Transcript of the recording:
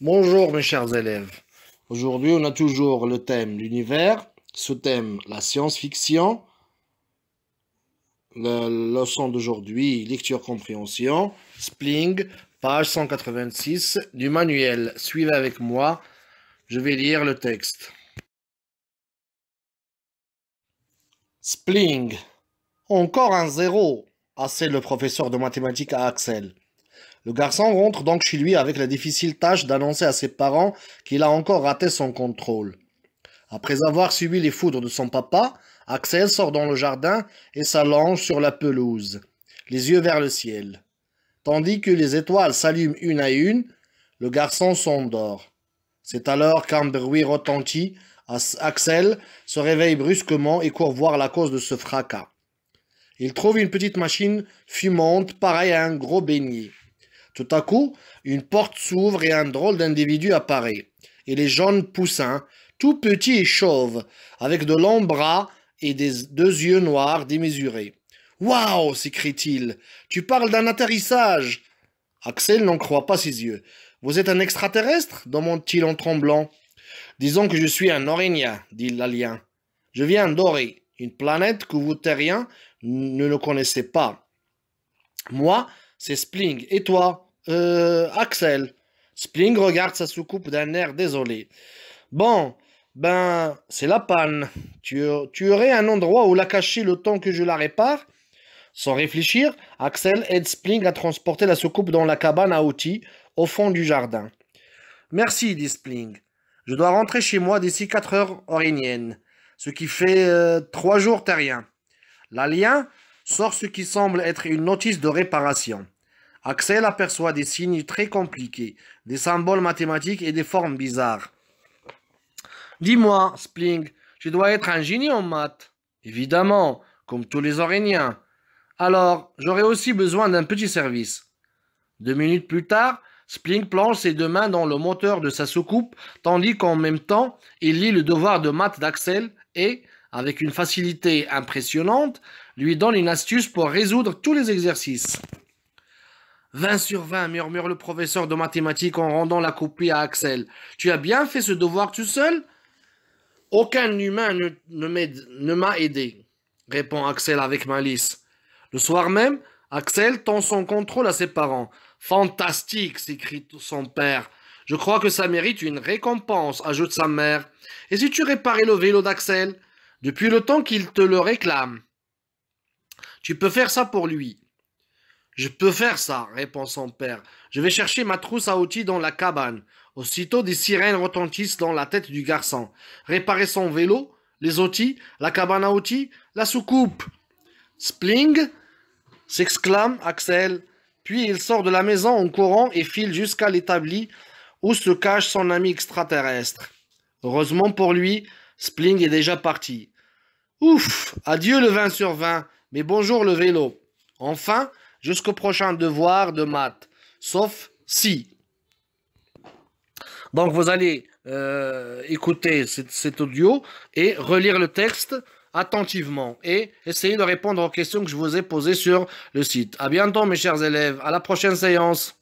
Bonjour mes chers élèves. Aujourd'hui, on a toujours le thème l'univers, ce thème la science-fiction, la leçon d'aujourd'hui, lecture compréhension, Spling, page 186 du manuel. Suivez avec moi, je vais lire le texte. Spling, encore un zéro, assez ah, le professeur de mathématiques à Axel. Le garçon rentre donc chez lui avec la difficile tâche d'annoncer à ses parents qu'il a encore raté son contrôle. Après avoir subi les foudres de son papa, Axel sort dans le jardin et s'allonge sur la pelouse, les yeux vers le ciel. Tandis que les étoiles s'allument une à une, le garçon s'endort. C'est alors qu'un bruit retentit, Axel se réveille brusquement et court voir la cause de ce fracas. Il trouve une petite machine fumante, pareille à un gros beignet. Tout à coup, une porte s'ouvre et un drôle d'individu apparaît. Il est jaune poussin, tout petit et chauve, avec de longs bras et des deux yeux noirs démesurés. Waouh s'écrie-t-il. Tu parles d'un atterrissage Axel n'en croit pas ses yeux. Vous êtes un extraterrestre demande-t-il en tremblant. Disons que je suis un Origna, dit l'alien. Je viens d'Oré, une planète que vous terriens ne connaissez pas. Moi, c'est Spling. Et toi, euh, Axel Spling regarde sa soucoupe d'un air désolé. Bon, ben, c'est la panne. Tu, aurais un endroit où la cacher le temps que je la répare Sans réfléchir, Axel aide Spling à transporter la soucoupe dans la cabane à outils, au fond du jardin. Merci, dit Spling. Je dois rentrer chez moi d'ici 4 heures oriniennes, ce qui fait euh, trois jours terriens. L'alien sort ce qui semble être une notice de réparation. Axel aperçoit des signes très compliqués, des symboles mathématiques et des formes bizarres. Dis-moi, Spling, je dois être un génie en maths. Évidemment, comme tous les Auréniens. Alors, j'aurais aussi besoin d'un petit service. Deux minutes plus tard, Spling plonge ses deux mains dans le moteur de sa soucoupe, tandis qu'en même temps, il lit le devoir de maths d'Axel et, avec une facilité impressionnante, lui donne une astuce pour résoudre tous les exercices. 20 sur 20, murmure le professeur de mathématiques en rendant la copie à Axel. Tu as bien fait ce devoir tout seul Aucun humain ne, ne m'a aidé, répond Axel avec malice. Le soir même, Axel tend son contrôle à ses parents. Fantastique, s'écrie son père. Je crois que ça mérite une récompense, ajoute sa mère. Et si tu réparais le vélo d'Axel Depuis le temps qu'il te le réclame. Tu peux faire ça pour lui. Je peux faire ça, répond son père. Je vais chercher ma trousse à outils dans la cabane. Aussitôt des sirènes retentissent dans la tête du garçon. Réparer son vélo, les outils, la cabane à outils, la soucoupe. Spling s'exclame Axel. Puis il sort de la maison en courant et file jusqu'à l'établi où se cache son ami extraterrestre. Heureusement pour lui, Spling est déjà parti. Ouf, adieu le 20 sur 20. Mais bonjour le vélo. Enfin, jusqu'au prochain devoir de maths. Sauf si. Donc vous allez euh, écouter cet, audio et relire le texte attentivement et essayer de répondre aux questions que je vous ai posées sur le site. À bientôt mes chers élèves, à la prochaine séance.